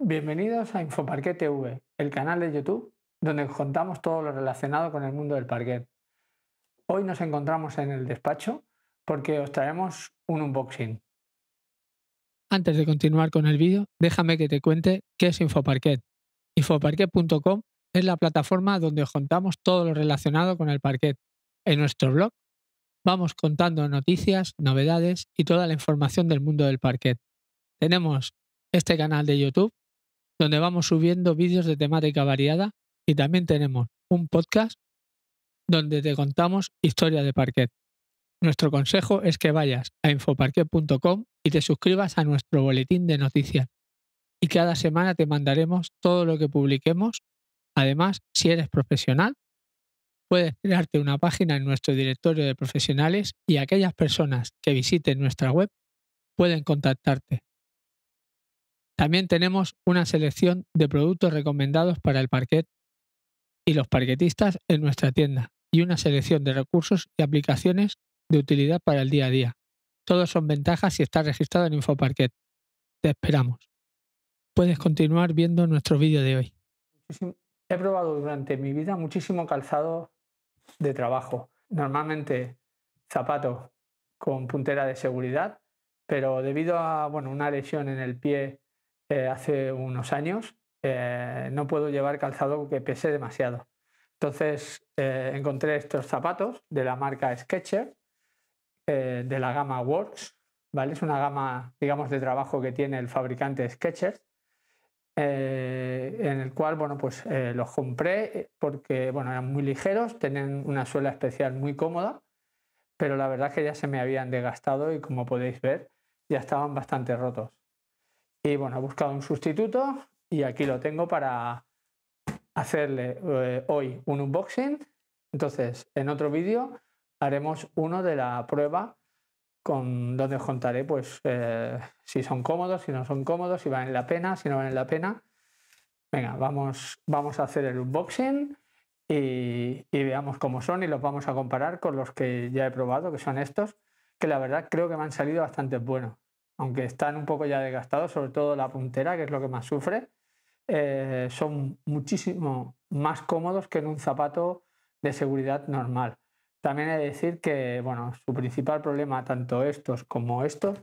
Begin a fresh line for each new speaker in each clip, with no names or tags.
Bienvenidos a Infoparque TV, el canal de YouTube donde contamos todo lo relacionado con el mundo del parquet. Hoy nos encontramos en el despacho porque os traemos un unboxing. Antes de continuar con el vídeo, déjame que te cuente qué es Infoparquet. Infoparquet.com es la plataforma donde contamos todo lo relacionado con el parquet. En nuestro blog vamos contando noticias, novedades y toda la información del mundo del parquet. Tenemos este canal de YouTube donde vamos subiendo vídeos de temática variada y también tenemos un podcast donde te contamos historia de parquet. Nuestro consejo es que vayas a infoparquet.com y te suscribas a nuestro boletín de noticias. Y cada semana te mandaremos todo lo que publiquemos. Además, si eres profesional, puedes crearte una página en nuestro directorio de profesionales y aquellas personas que visiten nuestra web pueden contactarte. También tenemos una selección de productos recomendados para el parquet y los parquetistas en nuestra tienda y una selección de recursos y aplicaciones de utilidad para el día a día. Todos son ventajas si estás registrado en Infoparquet. Te esperamos. Puedes continuar viendo nuestro vídeo de hoy. He probado durante mi vida muchísimo calzado de trabajo. Normalmente zapatos con puntera de seguridad, pero debido a bueno, una lesión en el pie eh, hace unos años, eh, no puedo llevar calzado que pese demasiado. Entonces eh, encontré estos zapatos de la marca Sketcher, eh, de la gama Works, ¿vale? Es una gama, digamos, de trabajo que tiene el fabricante Sketcher, en el cual, bueno, pues los compré porque, bueno, eran muy ligeros, tienen una suela especial muy cómoda, pero la verdad es que ya se me habían degastado... y como podéis ver, ya estaban bastante rotos. Y bueno, he buscado un sustituto, y aquí lo tengo para hacerle eh, hoy un unboxing. Entonces, en otro vídeo haremos uno de la prueba con donde os contaré pues eh, si son cómodos, si no son cómodos, si valen la pena, si no valen la pena. Venga, vamos, vamos a hacer el unboxing y, y veamos cómo son y los vamos a comparar con los que ya he probado, que son estos, que la verdad creo que me han salido bastante buenos, aunque están un poco ya desgastados, sobre todo la puntera, que es lo que más sufre eh, son muchísimo más cómodos que en un zapato de seguridad normal. También he de decir que, bueno, su principal problema, tanto estos como estos,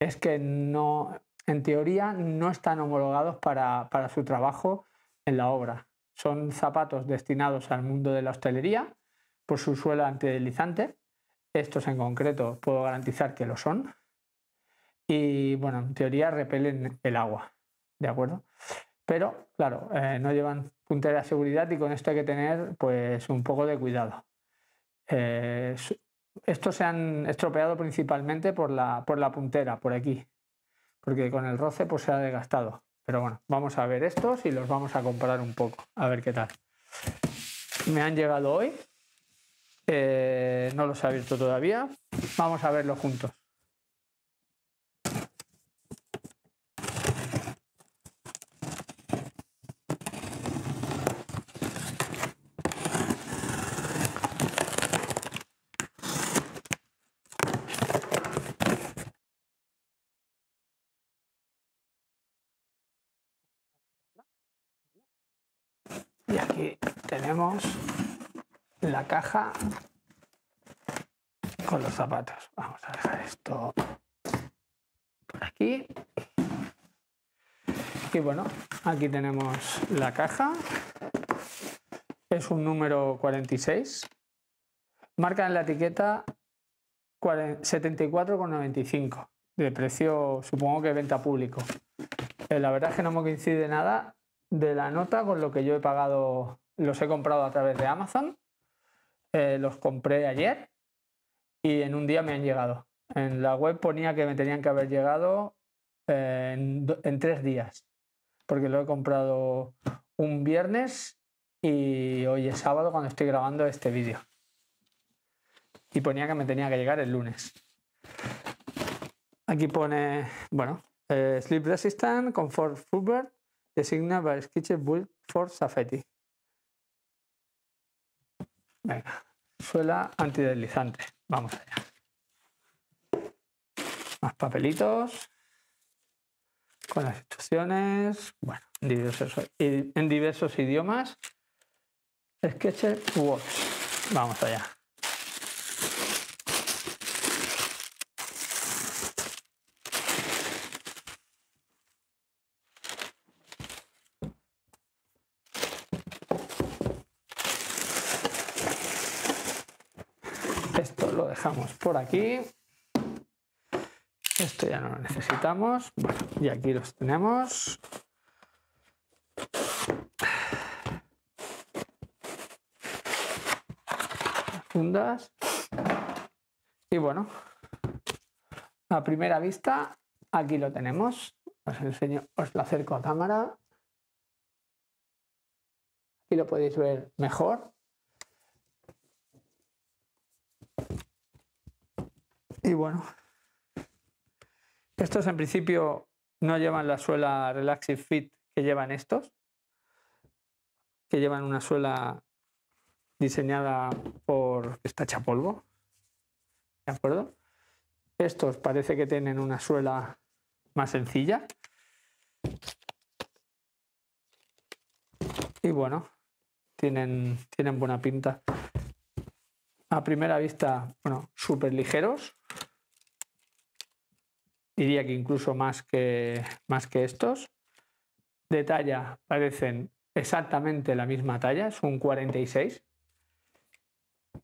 es que no, en teoría, no están homologados para, su trabajo en la obra. Son zapatos destinados al mundo de la hostelería por su suelo antideslizante. Estos en concreto puedo garantizar que lo son. Y bueno, en teoría repelen el agua, ¿de acuerdo? Pero, claro, eh, no llevan puntera de seguridad y con esto hay que tener pues, un poco de cuidado. Eh, estos se han estropeado principalmente por la, por la puntera, por aquí, porque con el roce pues, se ha desgastado. Pero bueno, vamos a ver estos y los vamos a comparar un poco, a ver qué tal. Me han llegado hoy, eh, no los he abierto todavía, vamos a verlos juntos. tenemos la caja con los zapatos. Vamos a dejar esto por aquí. Y bueno, aquí tenemos la caja. Es un número 46. Marca en la etiqueta 74,95 de precio, supongo que venta público. Eh, la verdad es que no me coincide nada de la nota con lo que yo he pagado, los he comprado a través de Amazon, eh, los compré ayer y en un día me han llegado. En la web ponía que me tenían que haber llegado eh, en, tres días, porque lo he comprado un viernes y hoy es sábado cuando estoy grabando este vídeo. Y ponía que me tenía que llegar el lunes. Aquí pone, bueno, eh, Sleep Resistant, Comfort Footwear, ...designa para el sketchbook for safety. Venga, suela antideslizante. Vamos allá. Más papelitos con las instrucciones, bueno, en diversos, en diversos idiomas. Sketchbook. Vamos allá. dejamos por aquí. Esto ya no lo necesitamos. y aquí los tenemos. fundas. Y bueno, a primera vista, aquí lo tenemos. Os enseño, os lo acerco a cámara. y lo podéis ver mejor. Y bueno, estos en principio no llevan la suela y Fit que llevan estos, que llevan una suela diseñada por... esta hecha polvo, ¿de acuerdo? Estos parece que tienen una suela más sencilla. Y bueno, tienen, tienen buena pinta a primera vista, bueno, súper ligeros. Diría que incluso más que, más que estos. De talla parecen exactamente la misma talla, es un 46.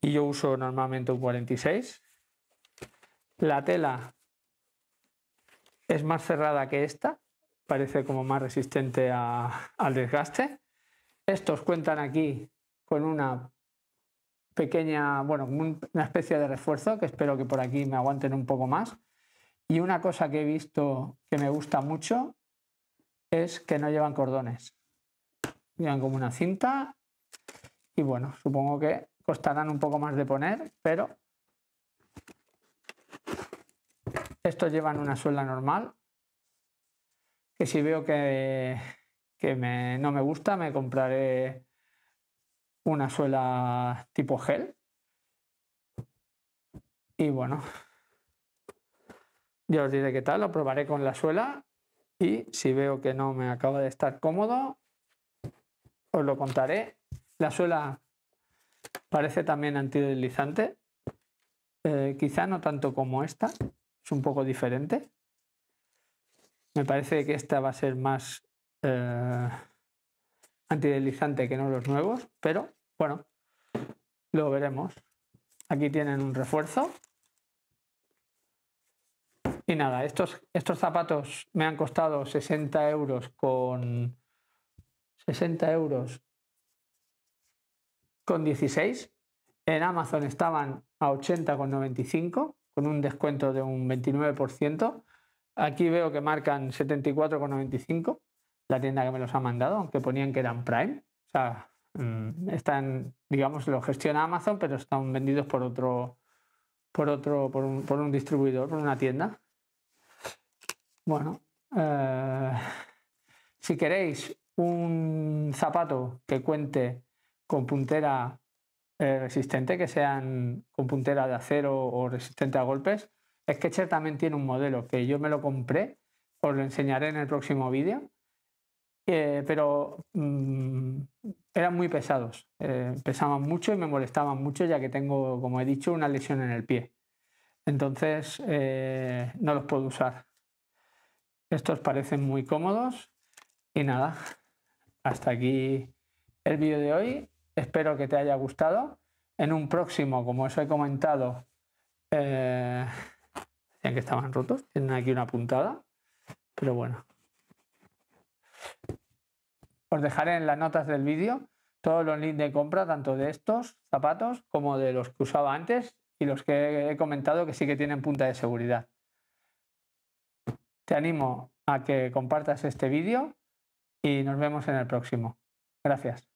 Y yo uso normalmente un 46. La tela es más cerrada que esta, parece como más resistente al desgaste. Estos cuentan aquí con una pequeña, bueno, una especie de refuerzo que espero que por aquí me aguanten un poco más. Y una cosa que he visto que me gusta mucho es que no llevan cordones. Llevan como una cinta y bueno, supongo que costarán un poco más de poner, pero estos llevan una suela normal. Que si veo que, que me, no me gusta, me compraré una suela tipo gel. Y bueno, ya os diré qué tal, lo probaré con la suela y si veo que no me acaba de estar cómodo, os lo contaré. La suela parece también antideslizante, eh, quizá no tanto como esta, es un poco diferente. Me parece que esta va a ser más... Eh, antideslizante que no los nuevos, pero bueno, lo veremos. Aquí tienen un refuerzo. Y nada, estos, estos zapatos me han costado 60 euros con 60 euros con 16. En Amazon estaban a 80,95 con un descuento de un 29%. Aquí veo que marcan 74,95 la tienda que me los ha mandado, aunque ponían que eran Prime. O sea, mm, están, digamos, lo gestiona Amazon, pero están vendidos por otro, por otro, por un, distribuidor, por una tienda. Bueno, eh, si queréis un zapato que cuente con puntera eh, resistente, que sean con puntera de acero o resistente a golpes, Sketcher también tiene un modelo que yo me lo compré, os lo enseñaré en el próximo vídeo eh, pero mm, eran muy pesados, eh, pesaban mucho y me molestaban mucho ya que tengo, como he dicho, una lesión en el pie. Entonces eh, no los puedo usar. Estos parecen muy cómodos y nada, hasta aquí el vídeo de hoy. Espero que te haya gustado. En un próximo, como os he comentado, decían que estaban rotos, tienen aquí una puntada, pero bueno, os dejaré en las notas del vídeo todos los links de compra, tanto de estos zapatos como de los que usaba antes y los que he comentado que sí que tienen punta de seguridad. Te animo a que compartas este vídeo y nos vemos en el próximo. Gracias.